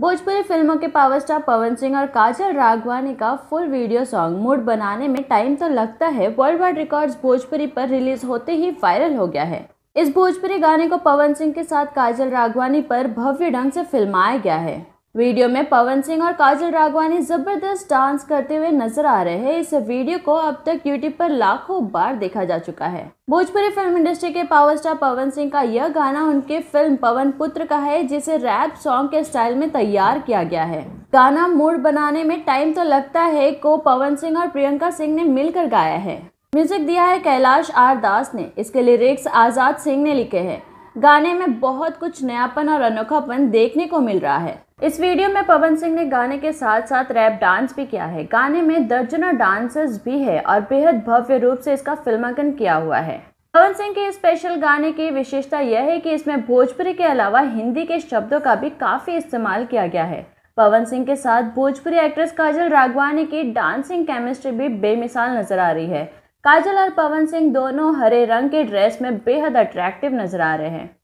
भोजपुरी फिल्मों के power star Pawan Singh और काजल राघवानी का फुल वीडियो सॉन्ग मूड बनाने में टाइम तो लगता है वर्ल्ड वाइड रिकॉर्ड्स भोजपुरी पर रिलीज होते ही वायरल हो गया है इस भोजपुरी गाने को पवन सिंह के साथ काजल राघवानी पर भव्य ढंग से फिल्माया गया है वीडियो में पवन सिंह और काजल राघवानी जबरदस्त डांस करते हुए नजर आ रहे हैं इस वीडियो को अब तक यूट्यूब पर लाखों बार देखा जा चुका है भोजपुरी फिल्म इंडस्ट्री के पावर स्टार पवन सिंह का यह गाना उनके फिल्म पवन पुत्र का है जिसे रैप सॉन्ग के स्टाइल में तैयार किया गया है गाना मूड बनाने में टाइम तो लगता है को पवन सिंह और प्रियंका सिंह ने मिलकर गाया है म्यूजिक दिया है कैलाश आर दास ने इसके लिरिक्स आजाद सिंह ने लिखे है गाने में बहुत कुछ नयापन और अनोखापन देखने को मिल रहा है इस वीडियो में पवन सिंह ने गाने के साथ साथ रैप डांस भी किया है गाने में दर्जनों डांसर्स भी है और बेहद भव्य रूप से इसका फिल्मांकन किया हुआ है पवन सिंह के स्पेशल गाने की विशेषता यह है कि इसमें भोजपुरी के अलावा हिंदी के शब्दों का भी काफ़ी इस्तेमाल किया गया है पवन सिंह के साथ भोजपुरी एक्ट्रेस काजल राघवानी की डांसिंग केमिस्ट्री भी बेमिसाल नजर आ रही है काजल और पवन सिंह दोनों हरे रंग के ड्रेस में बेहद अट्रैक्टिव नजर आ रहे हैं